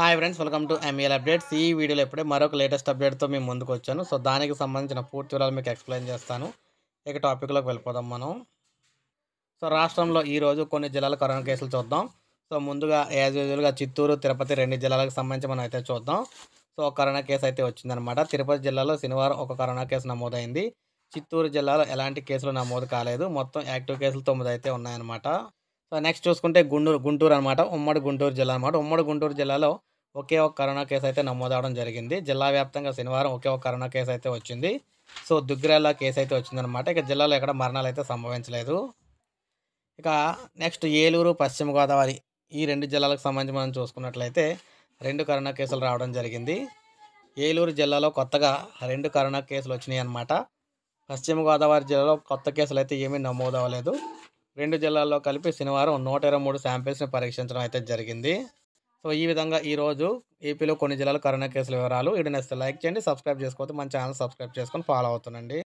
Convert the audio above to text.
hi friends welcome to MEL updates ఈ వీడియోలో ఎప్పుడే మరొక లేటెస్ట్ అప్డేట్తో మేము ముందుకు వచ్చాను సో దానికి సంబంధించిన పూర్తి వివరాలు మీకు ఎక్స్ప్లెయిన్ చేస్తాను ఇక టాపిక్లోకి వెళ్ళిపోదాం మనం సో రాష్ట్రంలో ఈరోజు కొన్ని జిల్లాల కరోనా కేసులు చూద్దాం సో ముందుగా యాజ్ యూజువల్గా చిత్తూరు తిరుపతి రెండు జిల్లాలకు సంబంధించి మనం అయితే చూద్దాం సో కరోనా కేసు అయితే వచ్చిందనమాట తిరుపతి జిల్లాలో శనివారం ఒక కరోనా కేసు నమోదైంది చిత్తూరు జిల్లాలో ఎలాంటి కేసులు నమోదు కాలేదు మొత్తం యాక్టివ్ కేసులు తొమ్మిది అయితే ఉన్నాయన్నమాట సో నెక్స్ట్ చూసుకుంటే గుంటూరు గుంటూరు అనమాట ఉమ్మడి గుంటూరు జిల్లా అనమాట ఉమ్మడి గుంటూరు జిల్లాలో ఒకే ఒక కరోనా కేసు అయితే నమోదవడం జరిగింది జిల్లా వ్యాప్తంగా శనివారం ఒకే ఒక కరోనా కేసు అయితే వచ్చింది సో దుగ్గిరాల కేసు అయితే వచ్చిందనమాట ఇక జిల్లాలో ఎక్కడ మరణాలు అయితే సంభవించలేదు ఇక నెక్స్ట్ ఏలూరు పశ్చిమ గోదావరి ఈ రెండు జిల్లాలకు సంబంధించి మనం చూసుకున్నట్లయితే రెండు కరోనా కేసులు రావడం జరిగింది ఏలూరు జిల్లాలో కొత్తగా రెండు కరోనా కేసులు వచ్చినాయి అన్నమాట పశ్చిమ గోదావరి జిల్లాలో కొత్త కేసులు అయితే ఏమీ నమోదవ్వలేదు రెండు జిల్లాల్లో కలిపి శనివారం నూట ఇరవై మూడు శాంపిల్స్ని పరీక్షించడం అయితే జరిగింది సో ఈ విధంగా ఈరోజు ఏపీలో కొన్ని జిల్లాల కరోనా కేసుల వివరాలు వీడియో లైక్ చేయండి సబ్స్క్రైబ్ చేసుకోవచ్చు మన ఛానల్ సబ్స్క్రైబ్ చేసుకొని ఫాలో అవుతుందండి